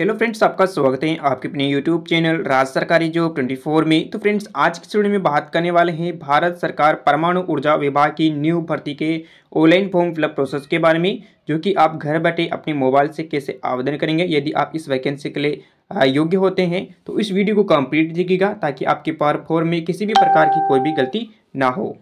hello friends आपका स्वागत है आपके अपने यूट्यूब चैनल राज्य सरकारी जॉब 24 में तो फ्रेंड्स आज की वीडियो में बात करने वाले हैं भारत सरकार परमाणु ऊर्जा विभाग की न्यू भर्ती के ऑनलाइन फॉर्म फिलअप प्रोसेस के बारे में जो कि आप घर बैठे अपने मोबाइल से कैसे आवेदन करेंगे यदि आप इस वैकेंसी के लिए योग्य होते हैं तो इस वीडियो को कम्प्लीट देखिएगा ताकि आपके पार फोर में किसी भी प्रकार की कोई भी गलती ना हो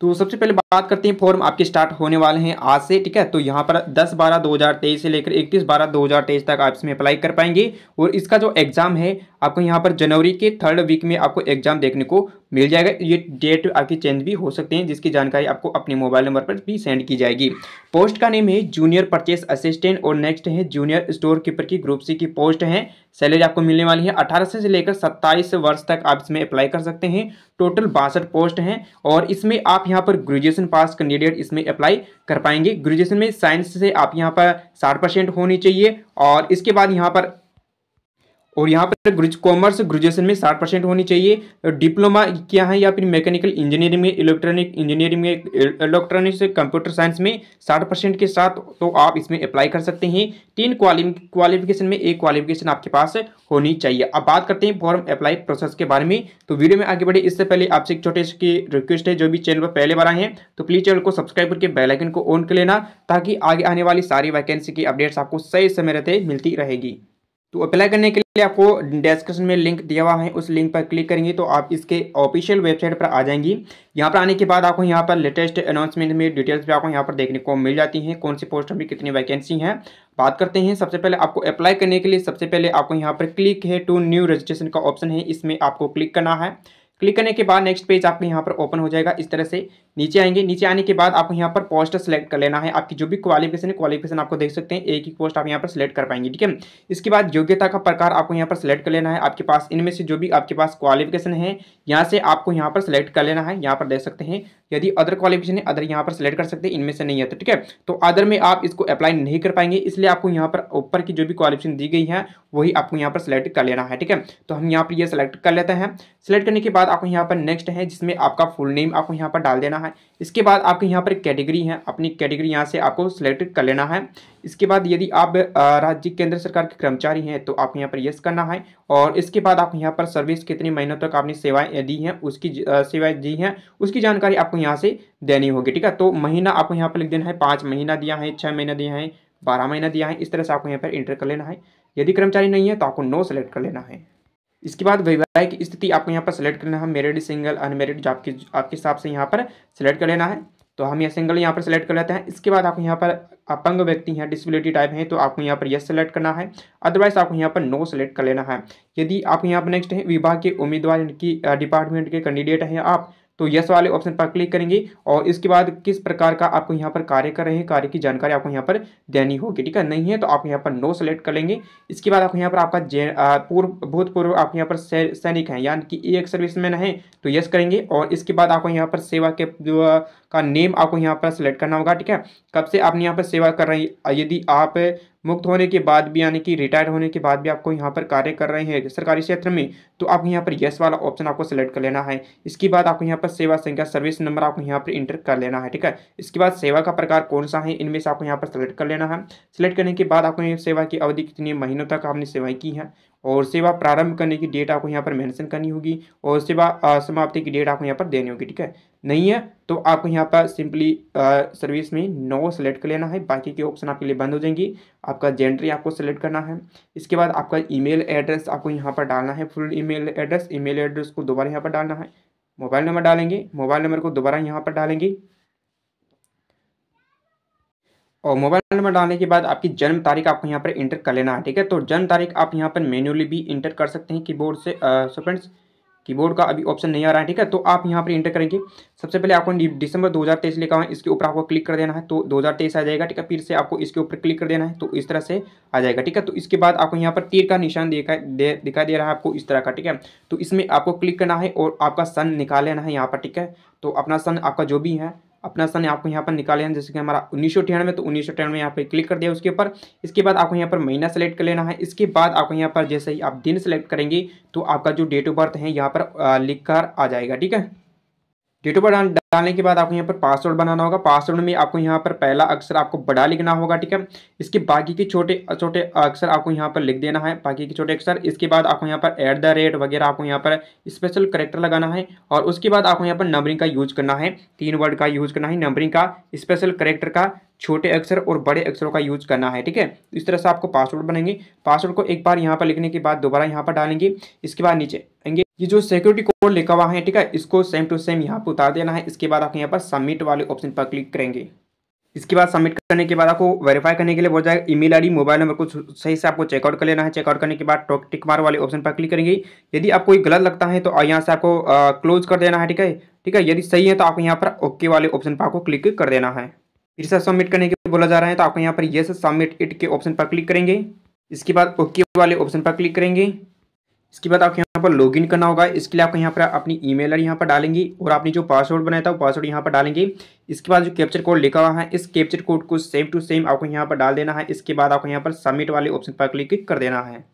तो सबसे पहले बात करते हैं फॉर्म आपके स्टार्ट होने वाले हैं आज से ठीक है तो यहाँ पर 10 बारह 2023 से लेकर 31 बारह 2023 तक आप इसमें अप्लाई कर पाएंगे और इसका जो एग्ज़ाम है आपको यहाँ पर जनवरी के थर्ड वीक में आपको एग्ज़ाम देखने को मिल जाएगा ये डेट आपकी चेंज भी हो सकते हैं जिसकी जानकारी आपको अपने मोबाइल नंबर पर भी सेंड की जाएगी पोस्ट का नेम है जूनियर परचेस असिस्टेंट और नेक्स्ट है जूनियर स्टोर कीपर की ग्रुप सी की पोस्ट है सैलरी आपको मिलने वाली है अठारह से लेकर सत्ताईस वर्ष तक आप इसमें अप्लाई कर सकते हैं टोटल बासठ पोस्ट हैं और इसमें आप यहाँ पर ग्रेजुएशन ग्रेजुएशन पास कैंडिडेट इसमें अप्लाई कर पाएंगे ग्रेजुएशन में साइंस से आप यहाँ पर साठ परसेंट होनी चाहिए और इसके बाद यहाँ पर और यहाँ पर ग्रुज कॉमर्स ग्रेजुएशन में साठ परसेंट होनी चाहिए डिप्लोमा क्या है या फिर मैकेनिकल इंजीनियरिंग में इलेक्ट्रॉनिक इंजीनियरिंग में इलेक्ट्रॉनिक्स कंप्यूटर साइंस में साठ परसेंट के साथ तो आप इसमें अप्लाई कर सकते हैं तीन क्वालिफिकेशन में एक क्वालिफिकेशन आपके पास होनी चाहिए अब बात करते हैं फॉर्म अप्लाई प्रोसेस के बारे में तो वीडियो में आगे बढ़े इससे पहले आपसे एक छोटे की रिक्वेस्ट है जो भी चैनल पर पहले बार आए हैं तो प्लीज़ चैनल को सब्सक्राइब करके बेलाइकन को ऑन कर लेना ताकि आगे आने वाली सारी वैकेंसी की अपडेट्स आपको सही समय रहते मिलती रहेगी तो अप्लाई करने के लिए आपको डिस्क्रिप्शन में लिंक दिया हुआ है उस लिंक पर क्लिक करेंगे तो आप इसके ऑफिशियल वेबसाइट पर आ जाएंगी यहाँ पर आने के बाद आपको यहाँ पर लेटेस्ट अनाउंसमेंट में डिटेल्स भी आपको यहाँ पर देखने को मिल जाती हैं कौन सी पोस्ट में कितनी वैकेंसी हैं बात करते हैं सबसे पहले आपको अप्लाई करने के लिए सबसे पहले आपको यहाँ पर क्लिक है टू न्यू रजिस्ट्रेशन का ऑप्शन है इसमें आपको क्लिक करना है क्लिक करने के बाद नेक्स्ट पेज आपके यहाँ पर ओपन हो जाएगा इस तरह से नीचे आएंगे नीचे आने के बाद आपको यहाँ पर पोस्ट सेलेक्ट कर लेना है आपकी जो भी क्वालिफिकेशन है क्वालिफिकेशन आपको देख सकते हैं एक ही पोस्ट आप यहाँ पर सिलेक्ट कर पाएंगे ठीक है इसके बाद योग्यता का प्रकार आपको यहाँ पर सिलेक्ट कर लेना है आपके पास इनमें से जो भी आपके पास क्वालिफिकेशन है यहाँ से आपको यहाँ पर सिलेक्ट कर लेना है यहाँ पर देख सकते हैं यदि अदर क्वालिफिकेशन है अदर यहाँ पर सिलेक्ट कर सकते हैं इनमें से नहीं है तो ठीक है तो अदर में आप इसको अप्लाई नहीं कर पाएंगे इसलिए आपको यहाँ पर ऊपर की जो भी क्वालिफिकेशन दी गई है वही आपको यहाँ पर सिलेक्ट कर लेना है ठीक है तो हम यहाँ पर ये सिलेक्ट कर लेते हैं सिलेक्ट करने के बाद बाद आपको यहाँ पर नेक्स्ट है जिसमें आपका फुल नेम आपको यहाँ पर डाल देना है इसके बाद आपके यहाँ पर कैटेगरी है अपनी कैटेगरी यहाँ से आपको सिलेक्ट कर लेना है इसके बाद यदि आप राज्य केंद्र सरकार के कर्मचारी हैं तो आपको यहाँ पर यस करना है और इसके बाद आपको यहाँ पर सर्विस कितने महीनों तक आपने सेवाएं दी हैं उसकी सेवाएं दी हैं उसकी जानकारी आपको यहाँ से देनी होगी ठीक है तो महीना आपको यहाँ पर लिख देना है पाँच महीना दिया है छः महीना दिया है बारह महीना दिया है इस तरह से आपको यहाँ पर इंटर कर लेना है यदि कर्मचारी नहीं है तो आपको नो सेलेक्ट कर लेना है इसके बाद वैवाहिक स्थिति आपको यहाँ पर सेलेक्ट करना है मेरिड सिंगल अनमेरिड जो आपके आपके हिसाब से यहाँ पर सेलेक्ट कर लेना है तो हम यह सिंगल यहाँ पर सेलेक्ट कर लेते हैं इसके बाद आपको यहाँ पर अपंग व्यक्ति हैं डिसेबिलिटी टाइप हैं तो आपको यहाँ पर यस सेलेक्ट करना है अदरवाइज आपको यहाँ पर नो सेलेक्ट कर लेना है यदि आपको यहाँ पर नेक्स्ट है विभाग के उम्मीदवार इनकी डिपार्टमेंट के कैंडिडेट हैं आप तो यस वाले ऑप्शन पर क्लिक करेंगे और इसके बाद किस प्रकार का आपको यहाँ पर कार्य कर रहे हैं कार्य की जानकारी आपको यहाँ पर देनी होगी ठीक है नहीं है तो आप यहाँ पर नो सेलेक्ट कर लेंगे इसके बाद आपको यहाँ पर आपका जे पूर्व भूतपूर्व आप यहाँ पर सैनिक हैं यानी कि एक सर्विस मैन है तो यस करेंगे और इसके बाद आपको यहाँ पर सेवा के का नेम आपको यहाँ पर सेलेक्ट करना होगा ठीक है कब से आपने यहाँ पर सेवा कर रही यदि आप मुक्त होने के बाद भी यानी कि रिटायर होने के बाद भी आपको यहाँ पर कार्य कर रहे हैं सरकारी क्षेत्र में तो आपको यहाँ पर येस वाला ऑप्शन आपको सेलेक्ट कर लेना है इसके बाद आपको यहाँ पर सेवा संख्या सर्विस नंबर आपको यहाँ पर इंटर कर लेना है ठीक है इसके बाद सेवा का प्रकार कौन सा है इनमें से आपको यहाँ पर सेलेक्ट कर लेना है सेलेक्ट करने के बाद आपको सेवा की अवधि कितने महीनों तक आपने सेवाएं की हैं और सेवा प्रारंभ करने की डेट आपको यहाँ पर मेंशन करनी होगी और सेवा समाप्ति की डेट आपको यहाँ पर देनी होगी ठीक है नहीं है तो आपको यहाँ पर सिंपली सर्विस में नो सेलेक्ट कर लेना है बाकी के ऑप्शन आपके लिए बंद हो जाएंगी आपका जेंडरी आपको सेलेक्ट करना है इसके बाद आपका ईमेल एड्रेस आपको यहाँ पर डालना है full e address e address को दोबारा यहाँ पर डालना है मोबाइल नंबर डालेंगे मोबाइल नंबर को दोबारा यहाँ पर डालेंगे और मोबाइल नंबर डालने के बाद आपकी जन्म तारीख आपको यहाँ पर इंटर कर लेना है ठीक है तो जन्म तारीख आप यहाँ पर मेन्यूली भी इंटर कर सकते हैं कीबोर्ड से सो फ्रेंड्स कीबोर्ड का अभी ऑप्शन नहीं आ रहा है ठीक है तो आप यहाँ पर इंटर करेंगे सबसे पहले आपको दिसंबर 2023 लिखा हुआ है इसके ऊपर आपको क्लिक कर देना है तो 2023 आ जाएगा ठीक है फिर से आपको इसके ऊपर क्लिक कर देना है तो इस तरह से आ जाएगा ठीक है तो इसके बाद आपको यहाँ पर तीर का निशान देखा दे, दिखाई दे रहा है आपको इस तरह का ठीक है तो इसमें आपको क्लिक करना है और आपका सन निकाल लेना है यहाँ पर ठीक है तो अपना सन आपका जो भी है अपना सन आपको यहाँ पर निकाले हैं जैसे कि हमारा उन्नीस सौ अठानवे तो उन्नीस सौ अठानवे यहाँ पर क्लिक कर दिया उसके ऊपर इसके बाद आपको यहाँ पर महीना सेलेक्ट कर लेना है इसके बाद आपको यहाँ पर जैसे ही आप दिन सेलेक्ट करेंगे तो आपका जो डेट ऑफ बर्थ है यहाँ पर लिख आ जाएगा ठीक है ऑफ बर्थ डालने के बाद आपको यहाँ पर पासवर्ड बनाना होगा पासवर्ड में आपको यहाँ पर पहला अक्षर आपको बड़ा लिखना होगा ठीक है इसके बाकी के छोटे छोटे अक्षर आपको यहाँ पर लिख देना है बाकी के छोटे अक्षर इसके बाद आपको यहाँ पर एट द रेट वगैरह आपको यहाँ पर स्पेशल करेक्टर लगाना है और उसके बाद आपको यहाँ पर नंबरिंग का यूज करना है तीन वर्ड का यूज करना है नंबरिंग का स्पेशल करेक्टर का छोटे अक्षर और बड़े अक्षरों का यूज करना है ठीक है तो इस तरह से आपको पासवर्ड बनेंगे पासवर्ड को एक बार यहाँ पर लिखने के बाद दोबारा यहाँ पर डालेंगे इसके बाद नीचे आएंगे ये जो सिक्योरिटी कोड लिखा हुआ है ठीक है इसको सेम टू सेम यहाँ पर उतार देना है इसके बाद आपको यहाँ पर सबमिट वाले ऑप्शन पर क्लिक करेंगे इसके बाद सबमिट करने के बाद आपको वेरीफाई करने के लिए बोल जाएगा ईमेल आईडी मोबाइल नंबर को सही से आपको चेकआउट कर लेना है चेकआउट करने के बाद टॉक टिक मार वाले ऑप्शन पर क्लिक करेंगे यदि आपको ये गलत लगता है तो यहाँ से आपको क्लोज कर देना है ठीक है ठीक है यदि सही है तो आपको यहाँ पर ओके वाले ऑप्शन पर आपको क्लिक कर देना है फिर से सबमिट करने के लिए बोला जा रहा है तो आपको यहाँ पर येस सबमिट इट के ऑप्शन पर क्लिक करेंगे इसके बाद ओके वाले ऑप्शन पर क्लिक करेंगे इसके बाद आपको यहाँ पर लॉगिन करना होगा इसके लिए आपको यहाँ पर अपनी ईमेल मेल यहाँ पर डालेंगे और आपने जो पासवर्ड बनाया था वो पासवर्ड यहाँ पर डालेंगे इसके बाद जो कैप्चर कोड लिखा हुआ है इस कैप्चर कोड को सेम टू सेम आपको यहाँ पर डाल देना है इसके बाद आपको यहाँ पर सबमिट वाले ऑप्शन पर क्लिक कर देना है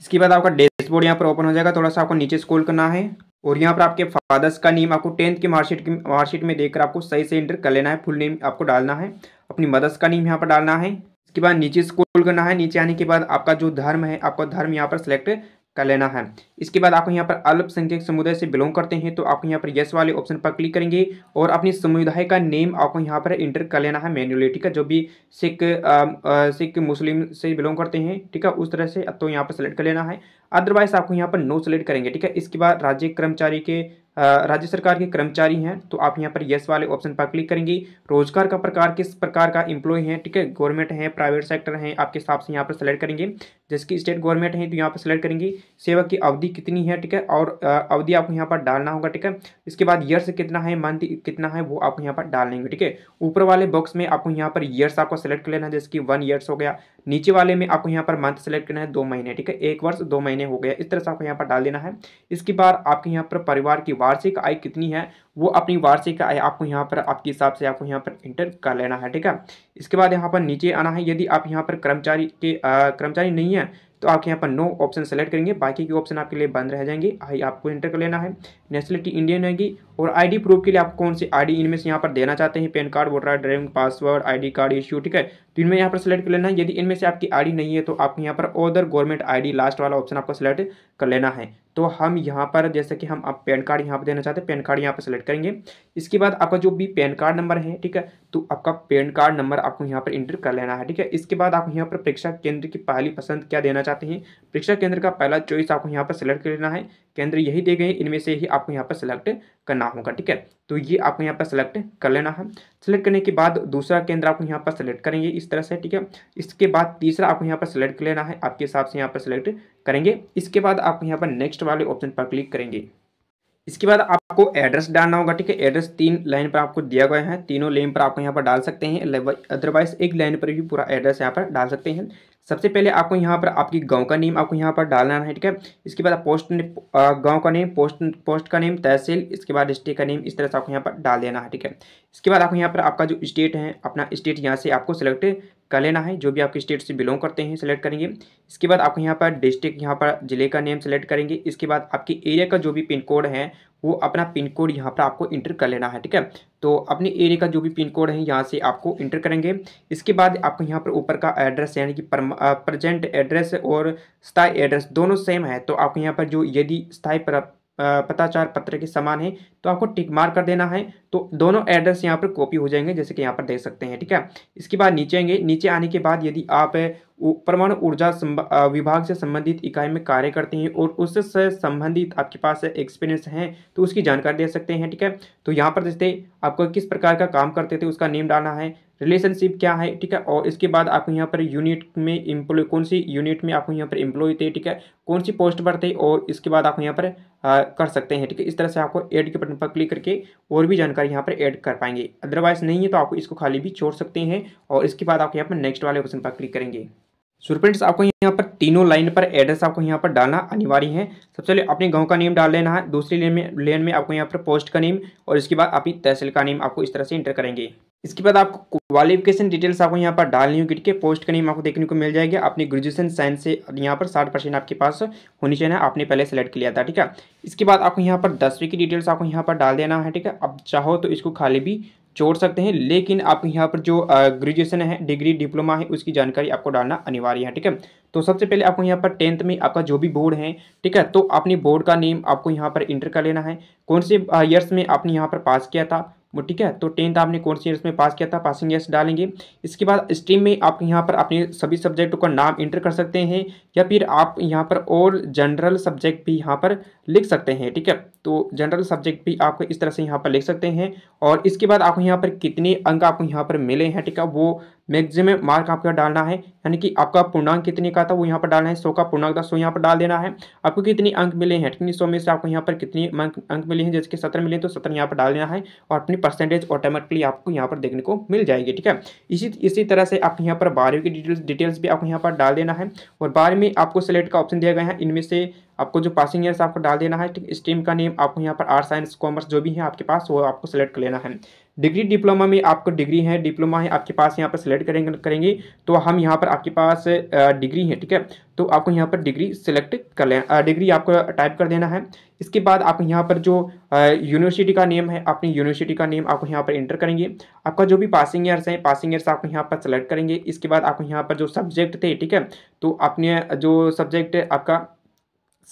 इसके बाद आपका डैशबोर्ड यहाँ पर ओपन हो जाएगा थोड़ा सा आपको नीचे स्क्रॉल करना है और यहाँ पर आपके फादर्स का नेम आपको टेंथ की मार्कशीट की मार्कशीट में देकर आपको सही से इंटर कर लेना है फुल नेम आपको डालना है अपनी मदर्स का नेम यहाँ पर डालना है इसके बाद नीचे स्कूल करना है नीचे आने के बाद आपका जो धर्म है आपका धर्म यहाँ पर सिलेक्ट कर लेना है इसके बाद आपको यहाँ पर अल्पसंख्यक समुदाय से बिलोंग करते हैं तो आपको यहाँ पर यस वाले ऑप्शन पर क्लिक करेंगे और अपने समुदाय का नेम आपको यहाँ पर इंटर कर लेना है मैनुअली ठीक है जो भी सिख सिख मुस्लिम से बिलोंग करते हैं ठीक है उस तरह से तो यहाँ पर सेलेक्ट कर लेना है अदरवाइज आपको यहाँ पर नो सेलेक्ट करेंगे ठीक है इसके बाद राज्य कर्मचारी के राज्य सरकार के कर्मचारी हैं तो आप यहाँ पर यस वाले ऑप्शन पर क्लिक करेंगे रोजगार का प्रकार किस प्रकार का इंप्लॉय है ठीक है गवर्नमेंट है प्राइवेट सेक्टर है आपके हिसाब से यहाँ पर सेलेक्ट करेंगे जिसकी स्टेट गवर्नमेंट है तो यहाँ पर सेलेक्ट करेंगे सेवा की अवधि कितनी है ठीक है और अवधि आपको यहाँ पर डालना होगा ठीक है इसके बाद ईयर्स कितना है मंथ कितना है वो आपको यहाँ पर डाल लेंगे ठीक है ऊपर वाले बॉक्स में आपको यहाँ पर ईयर्स आपको सेलेक्ट कर लेना है जैसे कि वन ईयर्स हो गया नीचे वाले में आपको यहाँ पर मंथ सेलेक्ट करना है दो महीने ठीक है एक वर्ष दो महीने हो गया इस तरह से आपको यहाँ पर डाल देना है इसके बाद आपके यहाँ पर परिवार की वार्षिक आय कितनी है वो अपनी वार्षिक आय आपको यहाँ पर आपके हिसाब से आपको यहाँ पर इंटर कर लेना है ठीक है इसके बाद यहाँ पर नीचे आना है यदि आप यहाँ पर कर्मचारी के कर्मचारी नहीं है तो आप यहाँ पर नो ऑप्शन सेलेक्ट करेंगे बाकी के ऑप्शन आपके लिए बंद रह जाएंगे आई आपको इंटर कर लेना है नेशनलिटी इंडियन रहेगी और आईडी प्रूफ के लिए आप कौन सी आईडी इनमें से यहाँ पर देना चाहते हैं PAN card voter driving password ID card issue ठीक है तो इनमें यहाँ पर सेलेक्ट कर लेना है यदि इनमें से आपकी आई नहीं है तो आपको यहाँ पर ओदर गवर्नमेंट आई लास्ट वाला ऑप्शन आपको सेलेक्ट कर लेना है तो हम यहाँ पर जैसे कि हम आप पैन कार्ड यहाँ पर देना चाहते हैं पैन कार्ड यहाँ पर सेलेक्ट करेंगे इसके बाद आपका जो भी पैन कार्ड नंबर है ठीक है तो आपका पैन कार्ड नंबर आपको यहाँ पर इंटर कर लेना है ठीक है इसके बाद आप यहाँ पर परीक्षा केंद्र की पहली पसंद क्या देना चाहते हैं परीक्षा केंद्र का पहला चॉइस आपको यहाँ पर सेलेक्ट कर लेना है केंद्र यही दे गए इनमें से ही आपको यहाँ पर सेलेक्ट करना होगा ठीक है तो ये आपको यहाँ पर सेलेक्ट कर लेना है सेलेक्ट करने के बाद दूसरा केंद्र आपको यहाँ पर सेलेक्ट करेंगे इस तरह से ठीक है इसके बाद तीसरा आपको यहाँ पर सेलेक्ट कर लेना है आपके हिसाब से यहाँ पर सेलेक्ट करेंगे इसके बाद आपको यहाँ पर नेक्स्ट वाले ऑप्शन पर क्लिक करेंगे इसके बाद आपको एड्रेस डालना होगा ठीक है एड्रेस तीन लाइन पर आपको दिया गया है तीनों लाइन पर आपको यहाँ पर डाल सकते हैं अदरवाइज एक लाइन पर भी पूरा एड्रेस यहाँ पर डाल सकते हैं सबसे पहले आपको यहाँ पर आपकी गांव का नेम आपको यहाँ पर डालना है ठीक है इसके बाद पोस्ट गांव का नेम पोस्ट पोस्ट का नेम तहसील इसके बाद डिस्ट्रिक्ट का नेम इस तरह से आपको यहाँ पर डाल देना है ठीक है इसके बाद आपको यहाँ पर आपका जो स्टेट है अपना स्टेट यहाँ से आपको सेलेक्ट कर लेना है जो भी आपके स्टेट से बिलोंग करते हैं सेलेक्ट करेंगे इसके बाद आपको यहाँ पर डिस्ट्रिक्ट यहाँ पर जिले का नेम सेलेक्ट करेंगे इसके बाद आपके एरिया का जो भी पिन कोड है वो अपना पिन कोड यहाँ पर आपको इंटर कर लेना है ठीक है तो अपने एरिया का जो भी पिन कोड है यहाँ से आपको इंटर करेंगे इसके बाद आपको यहाँ पर ऊपर का एड्रेस यानी कि प्रजेंट एड्रेस और स्थायी एड्रेस दोनों सेम है तो आपको यहाँ पर जो यदि स्थायी पताचार पत्र के समान है तो आपको टिक मार कर देना है तो दोनों एड्रेस यहाँ पर कॉपी हो जाएंगे जैसे कि यहाँ पर देख सकते हैं ठीक है इसके बाद नीचे आएंगे नीचे आने के बाद यदि आप परमाणु ऊर्जा विभाग से संबंधित इकाई में कार्य करते हैं और उससे संबंधित आपके पास एक्सपीरियंस है तो उसकी जानकारी दे सकते हैं ठीक है तो यहाँ पर जैसे आपको किस प्रकार का काम करते थे उसका नेम डालना है रिलेशनशिप क्या है ठीक है और इसके बाद आपको यहाँ पर यूनिट में इम्प्लॉय कौन सी यूनिट में आपको यहाँ पर एम्प्लॉय थे ठीक है कौन सी पोस्ट पर थे और इसके बाद आपको यहाँ पर आ, कर सकते हैं ठीक है इस तरह से आपको एड के बटन पर क्लिक करके और भी जानकारी कर यहाँ पर ऐड कर पाएंगे अदरवाइज नहीं है तो आप इसको खाली भी छोड़ सकते हैं और इसके बाद आप यहाँ पर नेक्स्ट वाले ऑप्शन पर क्लिक करेंगे स्टूडेंट्स आपको यहाँ पर तीनों लाइन पर एड्रेस आपको यहाँ पर डालना अनिवार्य है सबसे पहले अपने गांव का नेम डाल लेना है दूसरी लेन में लेन में आपको यहाँ पर पोस्ट का नेम और इसके बाद आपकी तहसील का नेम आपको इस तरह से इंटर करेंगे इसके बाद आपको क्वालिफिकेशन डिटेल्स आपको यहाँ पर डालनी होगी ठीक है पोस्ट का नेम आपको देखने को मिल जाएगा अपनी ग्रेजुएशन साइंस से यहाँ पर साठ परसेंट आपके पास होनी चाहिए आपने पहले सेलेक्ट किया था ठीक है इसके बाद आपको यहाँ पर दसवीं की डिटेल्स आपको यहाँ पर डाल देना है ठीक है अब चाहो तो इसको खाली भी छोड़ सकते हैं लेकिन आप यहाँ पर जो ग्रेजुएशन है डिग्री डिप्लोमा है उसकी जानकारी आपको डालना अनिवार्य है ठीक है तो सबसे पहले आपको यहाँ पर टेंथ में आपका जो भी बोर्ड है ठीक है तो अपने बोर्ड का नेम आपको यहाँ पर इंटर कर लेना है कौन से ईयर्स में आपने यहाँ पर पास किया था ठीक है तो टेंथ आपने कौन से ईयर्स में पास किया था पासिंग ईयर्स डालेंगे इसके बाद स्ट्रीम में आप यहाँ पर अपने सभी सब्जेक्टों का नाम इंटर कर सकते हैं या फिर आप यहाँ पर और जनरल सब्जेक्ट भी यहाँ पर लिख सकते हैं ठीक है तो जनरल सब्जेक्ट भी आपको इस तरह से यहाँ पर लिख सकते हैं और इसके बाद आपको यहाँ पर कितने अंक आपको यहाँ पर मिले हैं ठीक है वो मैक्सिमम मार्क आपको डालना है यानी कि आपका पूर्णांक कितने का था वो यहाँ पर डालना है सौ का पूर्णांक था सौ यहाँ पर डाल देना है आपको कितने अंक मिले हैं ठीक है सौ में से आपको यहाँ पर कितने अंक मिले हैं जैसे कि सत्रह मिले तो सत्र यहाँ पर डाल देना है और अपनी परसेंटेज ऑटोमेटिकली आपको यहाँ पर देखने को मिल जाएगी ठीक है इसी इसी तरह से आपको यहाँ पर बारहवीं की डिटेल्स डिटेल्स भी आपको यहाँ पर डाल देना है और बारहवीं आपको सेलेक्ट का ऑप्शन दिया गया है इनमें से आपको जो पासिंग ईयर आपको डाल देना है ठीक स्ट्रीम का नेम आपको यहाँ पर आर्ट साइंस कॉमर्स जो भी है आपके पास वो आपको सेलेक्ट कर लेना है डिग्री डिप्लोमा में आपको डिग्री है डिप्लोमा है आपके पास यहाँ पर सेलेक्ट करेंगे करेंगे तो हम यहाँ पर आपके पास डिग्री है ठीक है तो आपको यहाँ पर डिग्री सेलेक्ट कर लेना डिग्री आपको टाइप कर देना है इसके बाद आप यहाँ पर जो यूनिवर्सिटी का नेम है अपनी यूनिवर्सिटी का नेम आपको यहाँ पर इंटर करेंगे आपका जो भी पासिंग ईयर्स है पासिंग ईयर्स आपको यहाँ पर सेलेक्ट करेंगे इसके बाद आपको यहाँ पर जो सब्जेक्ट थे ठीक है तो आपने जो सब्जेक्ट आपका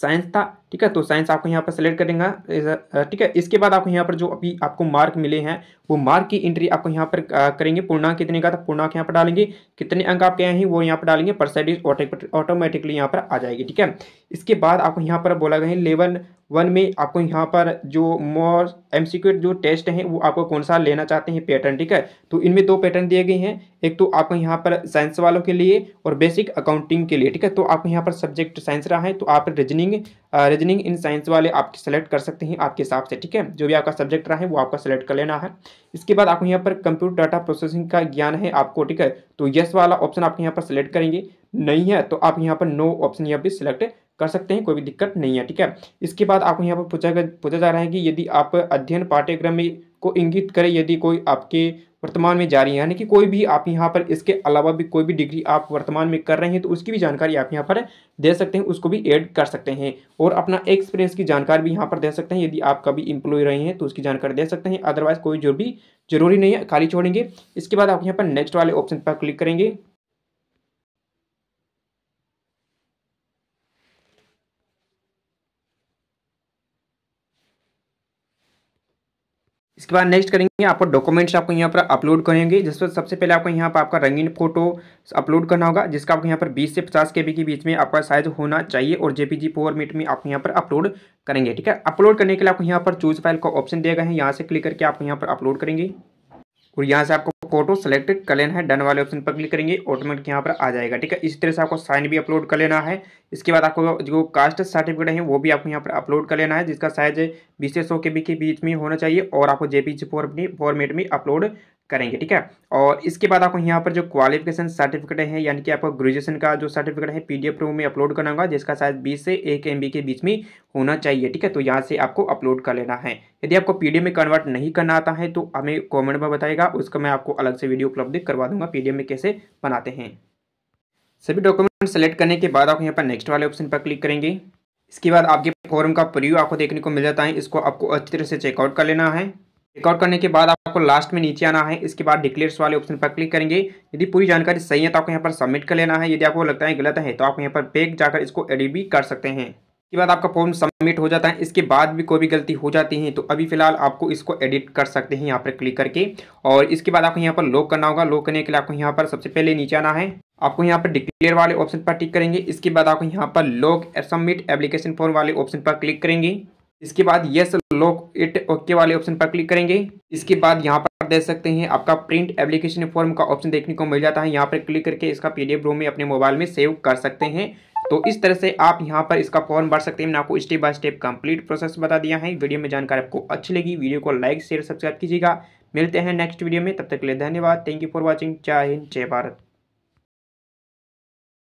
साइंस था ठीक है तो साइंस आपको यहाँ पर सेलेक्ट करेंगे ठीक है इसके बाद आपको यहाँ पर जो अभी आपको मार्क मिले हैं वो मार्क की एंट्री आपको यहाँ पर करेंगे पूर्णांक कितने का था पूर्णांक यहाँ पर डालेंगे कितने अंक आपके आए हैं वो यहाँ पर डालेंगे परसेंटेज ऑटोमेटिकली यहाँ पर आ जाएगी ठीक है इसके बाद आपको यहाँ पर बोला गया है लेवल वन में आपको यहाँ पर जो मोर एम जो टेस्ट हैं वो आपको कौन सा लेना चाहते हैं पैटर्न ठीक है तो इनमें दो पैटर्न दिए गए हैं एक तो आपको यहाँ पर साइंस वालों के लिए और बेसिक अकाउंटिंग के लिए ठीक है तो आपको यहाँ पर सब्जेक्ट साइंस रहा है तो आप रीजनिंग रीजनिंग इन साइंस वाले आप सेलेक्ट कर सकते हैं आपके हिसाब से ठीक है जो भी आपका सब्जेक्ट रहा है वो आपका सेलेक्ट कर लेना है इसके बाद आपको यहाँ पर कंप्यूटर डाटा प्रोसेसिंग का ज्ञान है आपको ठीक है तो यस वाला ऑप्शन आप यहाँ पर सिलेक्ट करेंगे नहीं है तो आप यहाँ पर नो ऑप्शन यहाँ भी सिलेक्ट कर सकते हैं कोई भी दिक्कत नहीं है ठीक है इसके बाद आपको यहाँ पर पूछा पूछा जा रहा है कि यदि आप अध्ययन पाठ्यक्रम में को इंगित करें यदि कोई आपके वर्तमान में जारी है यानी कि कोई भी आप यहाँ पर इसके अलावा भी कोई भी डिग्री आप वर्तमान में कर रहे हैं तो उसकी भी जानकारी आप यहाँ पर दे सकते हैं उसको भी ऐड कर सकते हैं और अपना एक्सपीरियंस की जानकारी भी यहाँ पर दे सकते हैं यदि आप कभी इंप्लॉय रहे हैं तो उसकी जानकारी दे सकते हैं अदरवाइज कोई जो भी जरूरी नहीं है खाली छोड़ेंगे इसके बाद आप यहाँ पर नेक्स्ट वाले ऑप्शन पर क्लिक करेंगे इसके बाद नेक्स्ट करेंगे आपको डॉक्यूमेंट्स आपको यहाँ पर अपलोड करेंगे जिसमें सबसे पहले आपको यहाँ पर आपका रंगीन फोटो अपलोड करना होगा जिसका आपको यहाँ पर 20 से 50 के के बीच में आपका साइज होना चाहिए और जेपीजी मीट में आप यहाँ पर अपलोड करेंगे ठीक है अपलोड करने के लिए आपको यहाँ पर चूज फाइल का ऑप्शन दिया गया है यहाँ से क्लिक करके आपको यहाँ पर अपलोड करेंगे और यहाँ से आपको फोटो सेलेक्ट कर लेना है डन वाले ऑप्शन पर क्लिक करेंगे ऑटोमेटिक यहाँ पर आ जाएगा ठीक है इस तरह से आपको साइन भी अपलोड कर लेना है इसके बाद आपको जो कास्ट सर्टिफिकेट है वो भी आपको यहाँ पर अपलोड कर लेना है जिसका साइज बीस सौ के बी के बीच में होना चाहिए और आपको जेपी फॉर्मेट में अपलोड करेंगे ठीक है और इसके बाद आपको यहाँ पर जो क्वालिफिकेशन सर्टिफिकेट है यानी कि आपको ग्रेजुएशन का जो सर्टिफिकेट है पीडीएफ डी में अपलोड करना होगा जिसका शायद 20 से 1 एम के बीच में होना चाहिए ठीक है तो यहाँ से आपको अपलोड कर लेना है यदि आपको पीडीएफ में कन्वर्ट नहीं करना आता है तो हमें कॉमेंट में बताएगा उसका मैं आपको अलग से वीडियो उपलब्ध करवा दूंगा पी में कैसे बनाते हैं सभी डॉक्यूमेंट सेलेक्ट करने के बाद आपको यहाँ पर नेक्स्ट वाले ऑप्शन पर क्लिक करेंगे इसके बाद आपके फॉर्म का प्रिव्यू आपको देखने को मिल जाता है इसको आपको अच्छी तरह से चेकआउट कर लेना है चेकआउट करने के बाद आप आपको लास्ट में नीचे आना है इसके बाद डिक्लेयर्स वाले ऑप्शन पर क्लिक करेंगे यदि पूरी जानकारी सही है तो आपको यहाँ पर सबमिट कर लेना है यदि आपको लगता है गलत है तो आप यहाँ पर बैक जाकर इसको एडिट भी कर सकते हैं इसके बाद आपका फॉर्म सबमिट हो जाता है इसके बाद भी कोई भी गलती हो जाती है तो अभी फिलहाल आपको इसको एडिट कर सकते हैं यहाँ पर क्लिक करके और इसके बाद आपको यहाँ पर लॉक करना होगा लॉक करने के लिए आपको यहाँ पर सबसे पहले नीचे आना है आपको यहाँ पर डिक्लेयर वाले ऑप्शन पर टिक करेंगे इसके बाद आपको यहाँ पर लॉक सबमिट एप्लीकेशन फॉर्म वाले ऑप्शन पर क्लिक करेंगे इसके बाद यस लॉक इट ओके वाले ऑप्शन पर क्लिक करेंगे इसके बाद यहाँ पर देख सकते हैं आपका प्रिंट एप्लीकेशन फॉर्म का ऑप्शन देखने को मिल जाता है यहाँ पर क्लिक करके इसका पीडीएफ रोम में अपने मोबाइल में सेव कर सकते हैं तो इस तरह से आप यहाँ पर इसका फॉर्म भर सकते हैं मैंने आपको step by step complete process बता दिया है वीडियो में जानकारी आपको अच्छी लगी वीडियो को लाइक शेयर सब्सक्राइब कीजिएगा मिलते हैं नेक्स्ट वीडियो में तब तक के लिए धन्यवाद थैंक यू फॉर वॉचिंग जय हिंद जय भारत